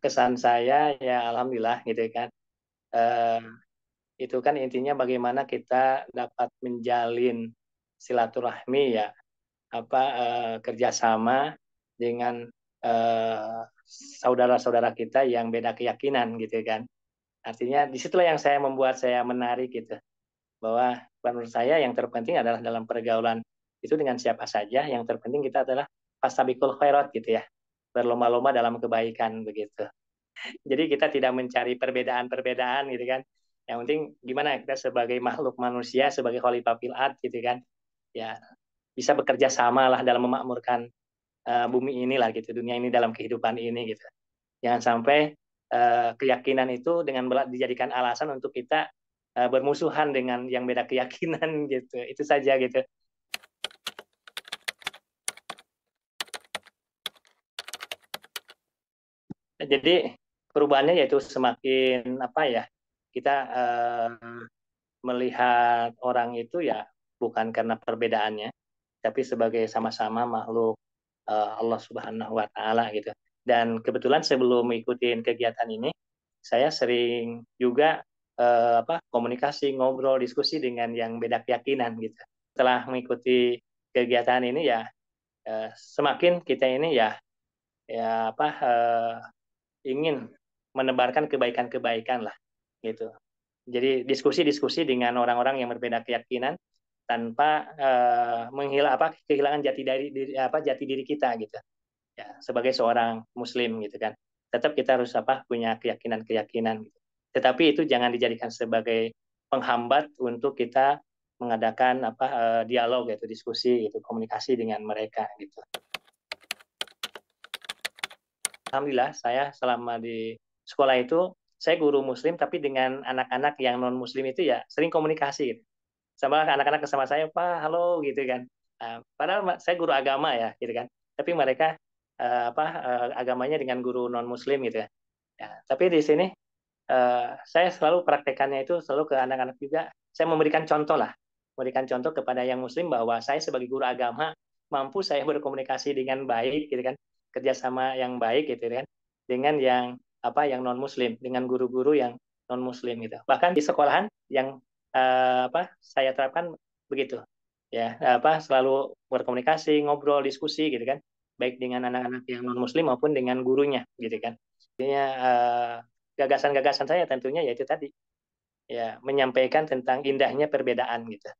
kesan saya ya alhamdulillah gitu kan eh, itu kan intinya bagaimana kita dapat menjalin silaturahmi ya apa eh, kerjasama dengan eh, saudara-saudara kita yang beda keyakinan gitu kan artinya disitulah yang saya membuat saya menarik gitu bahwa menurut saya yang terpenting adalah dalam pergaulan itu dengan siapa saja yang terpenting kita adalah pastabikul khairat gitu ya berlomba-lomba dalam kebaikan begitu. Jadi kita tidak mencari perbedaan-perbedaan gitu kan. Yang penting gimana kita sebagai makhluk manusia, sebagai khalifah filat gitu kan. Ya, bisa bekerja sama lah dalam memakmurkan uh, bumi inilah gitu, dunia ini dalam kehidupan ini gitu. Jangan sampai uh, keyakinan itu dengan dijadikan alasan untuk kita uh, bermusuhan dengan yang beda keyakinan gitu. Itu saja gitu. jadi perubahannya yaitu semakin apa ya kita eh, melihat orang itu ya bukan karena perbedaannya, tapi sebagai sama-sama makhluk uh, Allah Subhanahu wa taala gitu. Dan kebetulan sebelum mengikuti kegiatan ini, saya sering juga uh, apa komunikasi, ngobrol, diskusi dengan yang beda keyakinan gitu. Setelah mengikuti kegiatan ini ya uh, semakin kita ini ya ya apa uh, ingin menebarkan kebaikan-kebaikan lah gitu. Jadi diskusi-diskusi dengan orang-orang yang berbeda keyakinan tanpa uh, eh, menghilang apa kehilangan jati dari diri, apa jati diri kita gitu. Ya, sebagai seorang muslim gitu kan. Tetap kita harus apa punya keyakinan-keyakinan gitu. Tetapi itu jangan dijadikan sebagai penghambat untuk kita mengadakan apa eh, dialog gitu, diskusi gitu, komunikasi dengan mereka gitu alhamdulillah saya selama di sekolah itu saya guru muslim tapi dengan anak-anak yang non muslim itu ya sering komunikasi gitu. sama anak-anak sama saya pak halo gitu kan uh, padahal saya guru agama ya gitu kan tapi mereka uh, apa uh, agamanya dengan guru non muslim gitu ya, ya tapi di sini uh, saya selalu praktekannya itu selalu ke anak-anak juga saya memberikan contoh lah memberikan contoh kepada yang muslim bahwa saya sebagai guru agama mampu saya berkomunikasi dengan baik gitu kan kerjasama yang baik gitu kan dengan yang apa yang non muslim dengan guru-guru yang non muslim gitu bahkan di sekolahan yang uh, apa saya terapkan begitu ya apa selalu berkomunikasi ngobrol diskusi gitu kan baik dengan anak-anak yang non muslim maupun dengan gurunya gitu kan jadinya uh, eh, gagasan-gagasan saya tentunya yaitu tadi ya menyampaikan tentang indahnya perbedaan gitu.